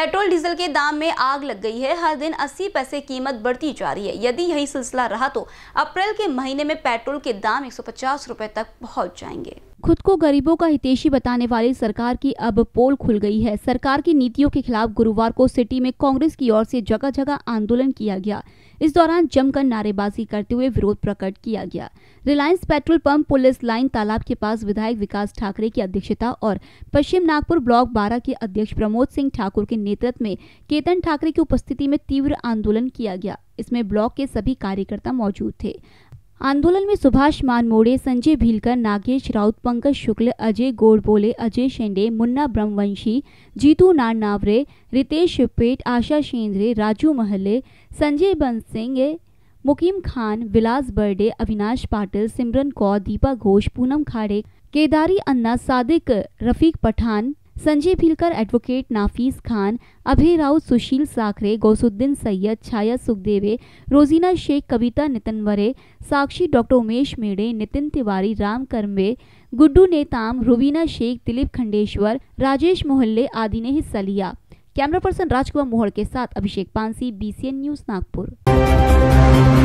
petrol diesel के दाम में आग लग गई है हर दिन 80 पैसे कीमत बढ़ती जा रही है यदि यही सिलसिला रहा तो अप्रैल के महीने में पेट्रोल के दाम एक रुपए तक पहुंच जाएंगे खुद को गरीबों का हितेशी बताने वाली सरकार की अब पोल खुल गई है सरकार की नीतियों के खिलाफ गुरुवार को सिटी में कांग्रेस की ओर से जगह जगह आंदोलन किया गया इस दौरान जमकर नारेबाजी करते हुए विरोध प्रकट किया गया Reliance petrol pump police line तालाब के पास विधायक विकास ठाकरे की अध्यक्षता और पश्चिम नागपुर ब्लॉक बारह के अध्यक्ष प्रमोद सिंह ठाकुर के नेतृत्व में केतन ठाकरे की उपस्थिति में तीव्र आंदोलन किया गया इसमें ब्लॉक के सभी कार्यकर्ता मौजूद थे आंदोलन में सुभाष मानमोड़े संजय भीलकर नागेश राउत पंकज शुक्ल Ajay Godbole Ajay Shende Munna Brahmvanshi Jitu Narnaware Ritesh Pet Asha Shendre Raju Mahale Sanjay Bans Singh Mukim Khan Vilas Barde Avinash Patil Simran Kaur Deepa Ghosh Poonam Khade Kedari Anna Sadiq Rafiq Pathan Sanjay Bhilkar advocate Nafees Khan Abhay Raut Sushil Sakhare Gausuddin Syed Chhaya Sukhdeve Rojina Shaikh Kavita Nitnaware Sakshi doctor Umesh Mede Nitin Tiwari Ram Karmave Guddu Netam Rubina Shaikh Dilip Khandeshwar Rajesh Mohale आदि ने हिस्सा लिया कैमरा पर्सन राजकुमार मोहड़ के साथ अभिषेक पांसी बीसीएन न्यूज नागपुर